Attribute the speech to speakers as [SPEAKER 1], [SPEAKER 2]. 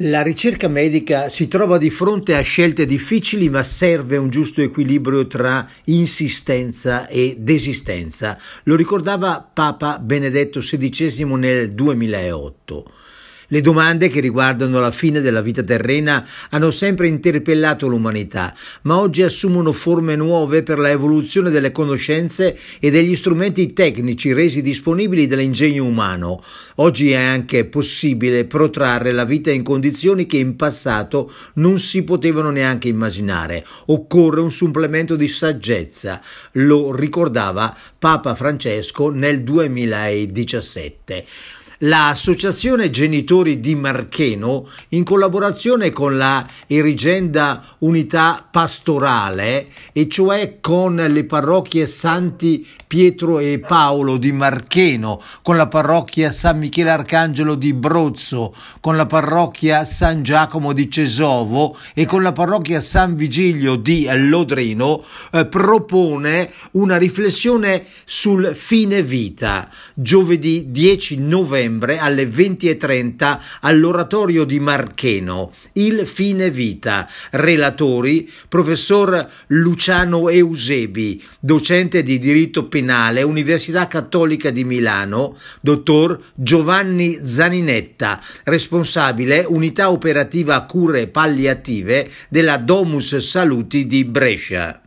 [SPEAKER 1] La ricerca medica si trova di fronte a scelte difficili, ma serve un giusto equilibrio tra insistenza e desistenza. Lo ricordava Papa Benedetto XVI nel 2008. Le domande che riguardano la fine della vita terrena hanno sempre interpellato l'umanità, ma oggi assumono forme nuove per l'evoluzione delle conoscenze e degli strumenti tecnici resi disponibili dall'ingegno umano. Oggi è anche possibile protrarre la vita in condizioni che in passato non si potevano neanche immaginare. Occorre un supplemento di saggezza, lo ricordava Papa Francesco nel 2017. L'associazione Genitori di Marcheno, in collaborazione con la erigenda unità pastorale, e cioè con le parrocchie Santi Pietro e Paolo di Marcheno, con la parrocchia San Michele Arcangelo di Brozzo, con la parrocchia San Giacomo di Cesovo e con la parrocchia San Vigilio di Lodrino, eh, propone una riflessione sul fine vita. Giovedì 10 novembre novembre alle 20.30 all'oratorio di Marcheno, Il fine vita. Relatori, professor Luciano Eusebi, docente di diritto penale, Università Cattolica di Milano, dottor Giovanni Zaninetta, responsabile unità operativa cure palliative della Domus Saluti di Brescia.